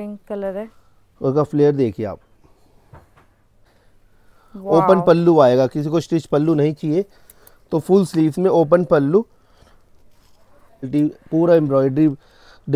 Pink colour है उसका flare देखिए आप ओपन पल्लू आएगा किसी को स्टिच पल्लू नहीं चाहिए तो फुल स्लीव में ओपन पल्लू पूरा एम्ब्रॉयडरी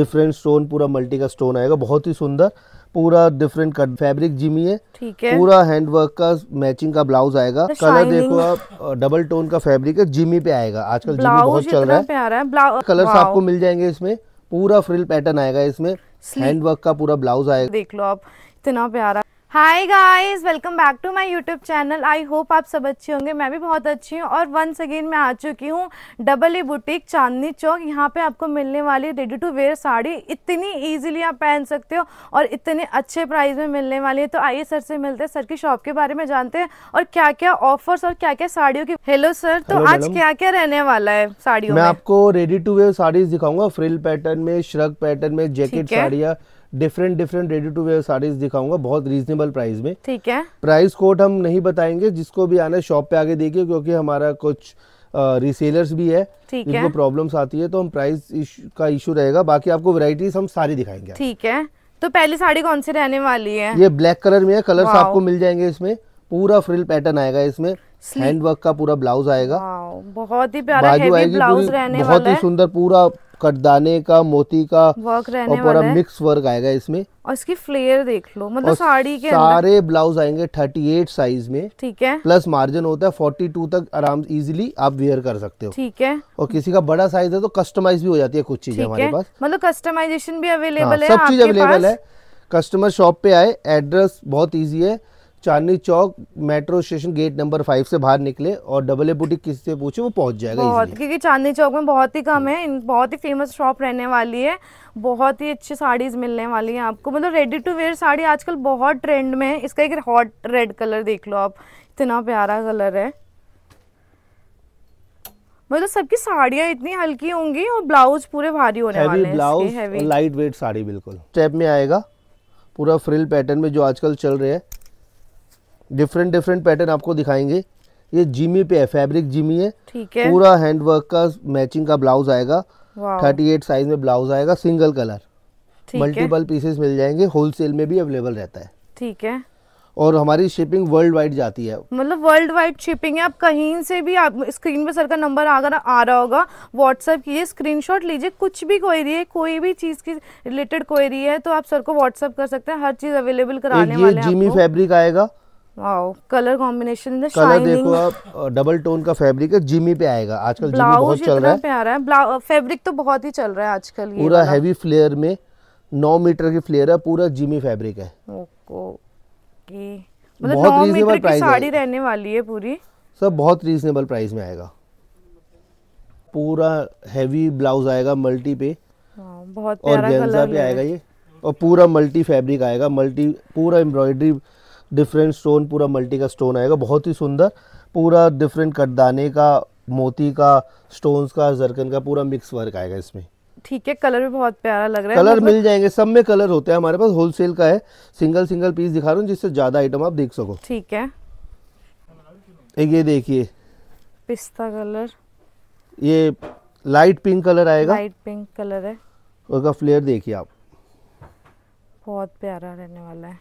डिफरेंट स्टोन पूरा मल्टी का स्टोन आएगा बहुत ही सुंदर पूरा डिफरेंट कट फैब्रिक जिमी है ठीक है पूरा हैंडवर्क का मैचिंग का ब्लाउज आएगा कलर देखो आप डबल टोन का फैब्रिक है जिमी पे आएगा आजकल जिमी बहुत चल रहा है, कलर है। आपको मिल जाएंगे इसमें पूरा फ्रिल पैटर्न आएगा इसमें हैंडवर्क का पूरा ब्लाउज आएगा देख लो आप इतना प्यारा hi guys welcome back to my YouTube channel I hope आप सब अच्छे होंगे मैं भी बहुत अच्छी हूँ और वंस अगेन मैं आ चुकी हूँ डबल ई बुटीक चांदनी चौक यहाँ पे आपको मिलने वाली रेडी टू वेयर साड़ी इतनी इजीली आप पहन सकते हो और इतने अच्छे प्राइस में मिलने वाली है तो आइए सर से मिलते हैं सर की शॉप के बारे में जानते हैं और क्या क्या ऑफर्स और क्या क्या साड़ियों की हेलो सर तो Hello, आज क्या क्या रहने वाला है साड़ियों मैं आपको रेडी टू वेयर साड़ीज दिखाऊंगा फ्रिल पैटर्न में श्रग पैटर्न में जैकेट साड़ियाँ different different ready to wear saris दिखाऊंगा बहुत रीजनेबल प्राइस में ठीक है प्राइस कोड हम नहीं बताएंगे जिसको भी आना शॉप पे आगे देखिए क्योंकि हमारा कुछ रिसेलर्स uh, भी है जिनको प्रॉब्लम्स आती है तो हम प्राइस का इशू रहेगा बाकी आपको वेराइटीज हम सारी दिखाएंगे ठीक है तो पहली साड़ी कौन सी रहने वाली है ये ब्लैक कलर में है कलर आपको मिल जाएंगे इसमें पूरा फ्रिल पैटर्न आएगा इसमें हैंड वर्क का पूरा ब्लाउज आएगा बहुत ही प्यारा वाला है बहुत ही सुंदर पूरा कटदाने का मोती का वर्क रहने और पूरा मिक्स वर्क आएगा इसमें और इसकी फ्लेयर देख लो मतलब साड़ी के सारे ब्लाउज आएंगे 38 साइज में ठीक है प्लस मार्जिन होता है 42 तक आराम इजीली आप वेयर कर सकते हो ठीक है और किसी का बड़ा साइज है तो कस्टमाइज भी हो जाती है कुछ चीजें हमारे पास मतलब कस्टमाइजेशन भी अवेलेबल हाँ, है सब चीज अवेलेबल है कस्टमर शॉप पे आए एड्रेस बहुत ईजी है Chandni Chowk metro station gate number five से बाहर निकले और डबल ए बुटीक किससे पूछे वो पहुंच जाएगा बहुत क्योंकि चांदनी चौक में बहुत ही कम है बहुत ही फेमस शॉप रहने वाली है बहुत ही अच्छी साड़ीज मिलने वाली हैं आपको मतलब रेडी टू वेयर साड़ी आजकल बहुत ट्रेंड में है इसका एक हॉट रेड कलर देख लो आप इतना प्यारा कलर है मतलब सबकी साड़ियाँ इतनी हल्की होंगी और ब्लाउज पूरे भारी होने वाले ब्लाउज लाइट वेट साड़ी बिल्कुल स्टेप में आएगा पूरा फ्रिल पैटर्न में जो आजकल चल रहे हैं डिफरेंट डिफरेंट पैटर्न आपको दिखाएंगे ये जिमी पे है फैब्रिक जिमी है ठीक है पूरा हैंडवर्क का मैचिंग का ब्लाउज आएगा थर्टी एट साइज में ब्लाउज आएगा सिंगल कलर मल्टीपल पीसेस मिल जाएंगे होलसेल में भी अवेलेबल रहता है ठीक है और हमारी शिपिंग वर्ल्ड वाइड जाती है मतलब वर्ल्ड वाइड शिपिंग है आप कहीं से भी आप स्क्रीन पे सर का नंबर अगर आ रहा होगा व्हाट्सएप कीजिए स्क्रीनशॉट लीजिए कुछ भी क्वेरी है कोई भी चीज की रिलेटेड क्वेरी है तो आप सर को व्हाट्सअप कर सकते हैं हर चीज अवेलेबल कराने वाले हैं जिमी फैब्रिक आएगा कलर कॉम्बिनेशन कलर देखो आप डबल टोन का फैब्रिक है जिमी पे आएगा आजकल जिमी बहुत चल रहा है प्यारा है फैब्रिक तो बहुत ही चल रहा है आजकल पूरा हैवी फ्लेयर में नौ मीटर की फ्लेयर है पूरा जिमी फैब्रिक है मतलब बहुत रीजनेबल प्राइस साड़ी रहने वाली है पूरी सब बहुत रीजनेबल प्राइस में आएगा पूरा हैवी ब्लाउज आएगा मल्टी पे हाँ, बहुत प्यारा और कलर पे आएगा ये और पूरा मल्टी फैब्रिक आएगा मल्टी पूरा एम्ब्रॉयडरी डिफरेंट स्टोन पूरा मल्टी का स्टोन आएगा बहुत ही सुंदर पूरा डिफरेंट कटदाने का मोती का स्टोन्स का जरकन का पूरा मिक्स वर्क आएगा इसमें ठीक है कलर भी बहुत प्यारा लग रहा है कलर मतलब मिल जाएंगे सब में कलर होते हैं हमारे पास होलसेल का है सिंगल सिंगल पीस दिखा रहा हूँ जिससे ज्यादा आइटम आप देख सको ठीक है एक ये देखिए पिस्ता कलर ये लाइट पिंक कलर आएगा लाइट पिंक कलर है उसका फ्लेयर देखिए आप बहुत प्यारा रहने वाला है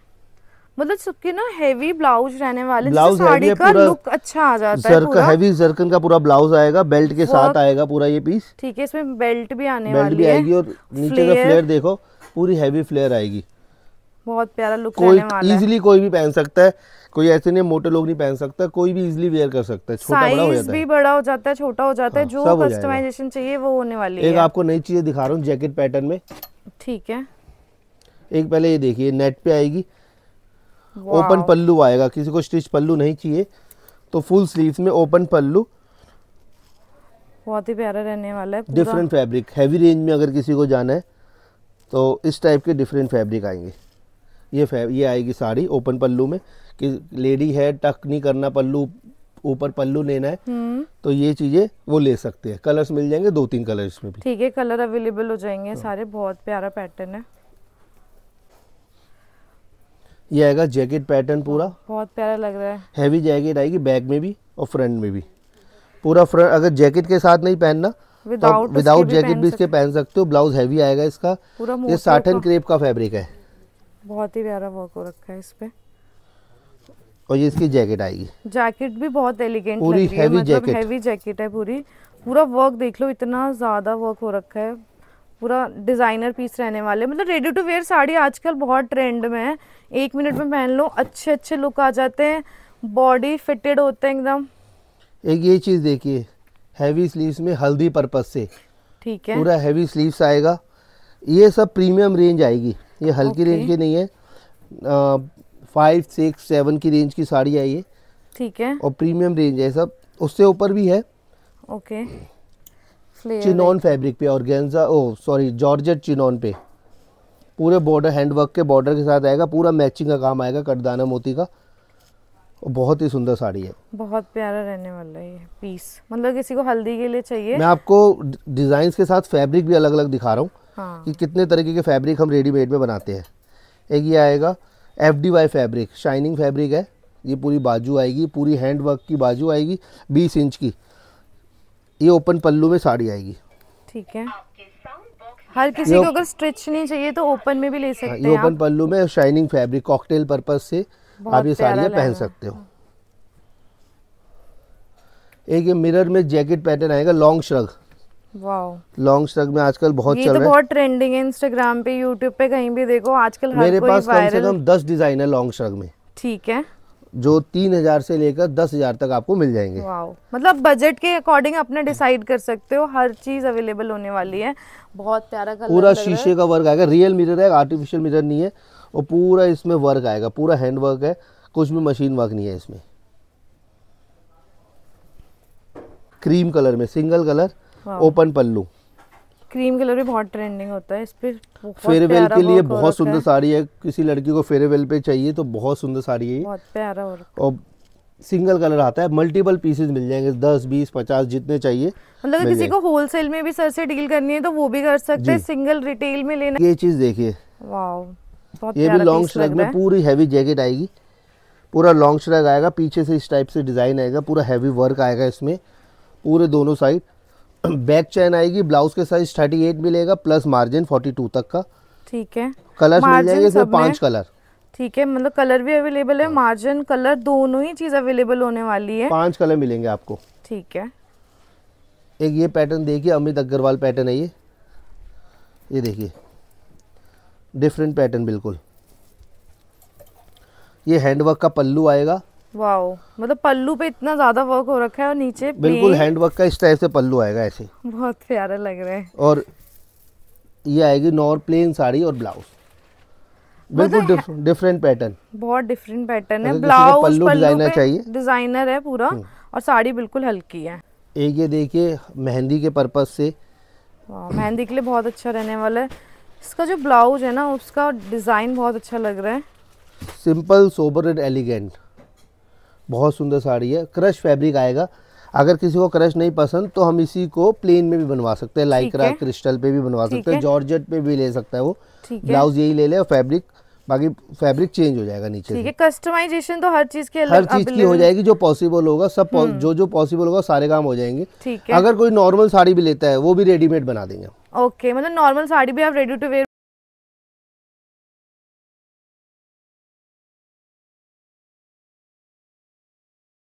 मतलब सबके ना हेवी ब्लाउज रहने वाले ब्लाउज साड़ी का लुक अच्छा आ जाता है पूरा हेवी जरकन का पूरा ब्लाउज आएगा बेल्ट के साथ आएगा पूरा ये पीस ठीक है इसमें बेल्ट भी आने बेल्ट भी आएगी और नीचे का फ्लेयर देखो पूरी हेवी फ्लेयर आएगी बहुत प्यारा लुक कोई इजिली कोई भी पहन सकता है कोई ऐसे नहीं मोटे लोग नहीं पहन सकता कोई भी इजिली वेयर कर सकता है छोटा बड़ा हो जाता है भी बड़ा हो जाता है छोटा हो जाता है हाँ, जो कस्टमाइजेशन चाहिए वो होने वाली है एक आपको नई चीज दिखा रहा हूँ जैकेट पैटर्न में ठीक है एक पहले ये देखिए नेट पे आएगी ओपन पल्लू आएगा किसी को स्टिच पल्लू नहीं चाहिए तो फुल स्लीव्स में ओपन पल्लू बहुत ही प्यारा रहने वाला है डिफरेंट फैब्रिक हैवी रेंज में अगर किसी को जाना है तो इस टाइप के डिफरेंट फैब्रिक आएंगे ये ये आएगी साड़ी ओपन पल्लू में कि लेडी है टक नहीं करना पल्लू ऊपर पल्लू लेना है हम्म। तो ये चीजें वो ले सकते हैं कलर्स मिल जाएंगे दो तीन कलर्स में भी ठीक है कलर अवेलेबल हो जाएंगे हाँ। सारे बहुत प्यारा पैटर्न है ये आएगा जैकेट पैटर्न पूरा बहुत प्यारा लग रहा है हैवी जैकेट आएगी बैक में भी और फ्रंट में भी पूरा फ्रंट अगर जैकेट के साथ नहीं पहनना विदाउट तो जैकेट भी इसके पहन सकते हो ब्लाउज हैवी आएगा इसका ये साठन क्रेप का फैब्रिक है बहुत ही प्यारा वर्क हो रखा है इस पे और ये इसकी जैकेट आएगी जैकेट भी बहुत एलिगेंट पूरी हैवी जैकेट हैवी जैकेट है पूरी पूरा वर्क देख लो इतना ज़्यादा वर्क हो रखा है पूरा डिज़ाइनर पीस रहने वाले मतलब रेडी टू वेयर साड़ी आजकल बहुत ट्रेंड में है एक मिनट में पहन लो अच्छे अच्छे लुक आ जाते हैं बॉडी फिटेड होते हैं एकदम एक ये चीज़ देखिए हैवी स्लीव्स में हल्दी पर्पज से ठीक है पूरा हैवी स्लीव्स आएगा ये सब प्रीमियम रेंज आएगी ये हल्की रेंज की नहीं है फाइव सिक्स सेवन की रेंज की साड़ी आई है ठीक है और प्रीमियम रेंज है सब उससे ऊपर भी है ओके चिनॉन फैब्रिक पे और गेंजा ओ सॉरी जॉर्जेट चिनॉन पे पूरे बॉर्डर हैंडवर्क के बॉर्डर के साथ आएगा पूरा मैचिंग का काम आएगा कटदाना मोती का बहुत ही सुंदर साड़ी है बहुत प्यारा रहने वाला है पीस मतलब किसी को हल्दी के लिए चाहिए मैं आपको डिजाइन के साथ फैब्रिक भी अलग अलग दिखा रहा हूँ हाँ। कि कितने तरीके के फैब्रिक हम रेडीमेड में बनाते हैं एक ये आएगा F D Y fabric shining fabric है ये पूरी बाजू आएगी पूरी हैंडवर्क की बाजू आएगी बीस इंच की ये ओपन पल्लू में साड़ी आएगी ठीक है हर किसी को अगर स्ट्रेच नहीं चाहिए तो ओपन में भी ले हाँ, सकते हैं ओपन पल्लू में शाइनिंग फैब्रिक कॉकटेल पर्पज से आप ये साड़ियाँ पहन सकते हो एक ये मिरर में जैकेट पैटर्न आएगा लॉन्ग श्रग लॉन्ग स्टक में आजकल बहुत तो चल तो रहा है बहुत ट्रेंडिंग है इंस्टाग्राम पे यूट्यूब पे कहीं भी देखो आजकल मेरे पास कम से कम दस डिजाइन है लॉन्ग स्टक में ठीक है जो तीन हजार से लेकर दस हजार तक आपको मिल जाएंगे मतलब बजट के अकॉर्डिंग अपने डिसाइड कर सकते हो हर चीज अवेलेबल होने वाली है बहुत प्यारा कलर पूरा शीशे का वर्क आएगा रियल मिरर है आर्टिफिशियल मिरर नहीं है और पूरा इसमें वर्क आएगा पूरा हैंड वर्क है कुछ भी मशीन वर्क नहीं है इसमें क्रीम कलर में single colour open pallu cream colour भी बहुत ट्रेंडिंग होता है इस पर फेयरवेल के लिए बहुत सुंदर साड़ी है किसी लड़की को फेयरवेल पे चाहिए तो बहुत सुंदर साड़ी है बहुत प्यारा और सिंगल कलर आता है मल्टीपल पीसेज मिल जाएंगे दस बीस पचास जितने चाहिए मतलब किसी को होलसेल में भी सर से डील करनी है तो वो भी कर सकते हैं सिंगल रिटेल में लेना ये चीज देखिए ये भी लॉन्ग श्रग में पूरी हैवी जैकेट आएगी पूरा लॉन्ग श्रग आएगा पीछे से इस टाइप से डिजाइन आएगा पूरा हैवी वर्क आएगा इसमें पूरे दोनों साइड बैक चैन आएगी ब्लाउज के साइज थर्टी एट मिलेगा प्लस मार्जिन फोर्टी टू तक का ठीक है कलर मिल जाएंगे इसमें पांच कलर ठीक है मतलब कलर भी अवेलेबल है मार्जिन कलर दोनों ही चीज अवेलेबल होने वाली है पांच कलर मिलेंगे आपको ठीक है एक ये पैटर्न देखिए अमित अग्रवाल पैटर्न है ये ये देखिए डिफरेंट पैटर्न बिल्कुल ये हैंडवर्क का पल्लू आएगा वाओ मतलब पल्लू पे इतना ज्यादा वर्क हो रखा है और नीचे बिल्कुल हैंड वर्क का इस टाइप से पल्लू आएगा ऐसे बहुत प्यारा लग रहा है और ये आएगी नॉर प्लेन साड़ी और ब्लाउज बिल्कुल डिफरेंट मतलब पैटर्न बहुत डिफरेंट पैटर्न है ब्लाउज मतलब पल्लू डिजाइनर चाहिए डिजाइनर है पूरा हम्म। और साड़ी बिल्कुल हल्की है एक ये देखिए मेहंदी के पर्पज से मेहंदी के लिए बहुत अच्छा रहने वाला है इसका जो ब्लाउज है ना उसका डिजाइन बहुत अच्छा लग रहा है सिंपल सोबर एंड एलिगेंट बहुत सुंदर साड़ी है क्रश फैब्रिक आएगा अगर किसी को क्रश नहीं पसंद तो हम इसी को प्लेन में भी बनवा सकते हैं लाइक्रा है। क्रिस्टल पे भी बनवा सकते हैं जॉर्जेट पे भी ले सकता है वो ब्लाउज यही ले ले और फैब्रिक बाकी फैब्रिक चेंज हो जाएगा नीचे ठीक है कस्टमाइजेशन तो हर चीज के हर चीज की हो जाएगी जो पॉसिबल होगा सब हम्म। जो जो पॉसिबल होगा सारे काम हो जाएंगे अगर कोई नॉर्मल साड़ी भी लेता है वो भी रेडीमेड बना देंगे ओके मतलब नॉर्मल साड़ी भी आप रेडी टू वेयर